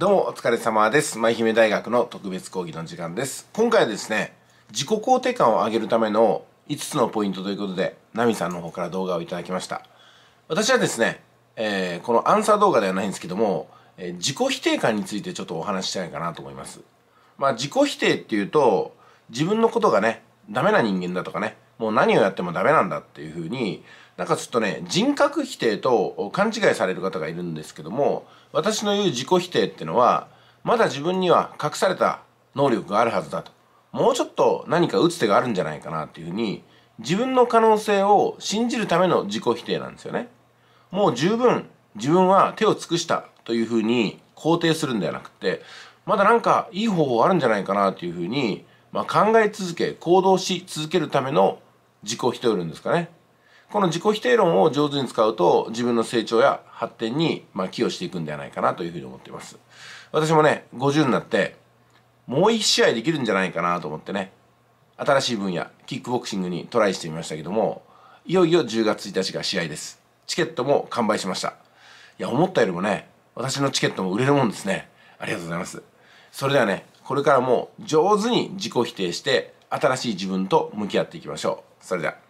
どうもお疲れ様です。舞姫大学の特別講義の時間です。今回はですね、自己肯定感を上げるための5つのポイントということで、ナミさんの方から動画をいただきました。私はですね、えー、このアンサー動画ではないんですけども、えー、自己否定感についてちょっとお話ししたいかなと思います。まあ自己否定っていうと、自分のことがね、ダメな人間だとかね、もう何をやってもダメなんだっていうふうになんかちょっとね人格否定と勘違いされる方がいるんですけども私の言う自己否定ってのはまだ自分には隠された能力があるはずだともうちょっと何か打つ手があるんじゃないかなっていうふうに自分の可能性を信じるための自己否定なんですよね。もう十分自分は手を尽くしたというふうに肯定するんではなくてまだなんかいい方法あるんじゃないかなというふうに、まあ、考え続け行動し続けるための自己否定論ですかねこの自己否定論を上手に使うと自分の成長や発展に、まあ、寄与していくんではないかなというふうに思っています私もね50になってもう一試合できるんじゃないかなと思ってね新しい分野キックボクシングにトライしてみましたけどもいよいよ10月1日が試合ですチケットも完売しましたいや思ったよりもね私のチケットも売れるもんですねありがとうございますそれではねこれからも上手に自己否定して新しい自分と向き合っていきましょうそれでは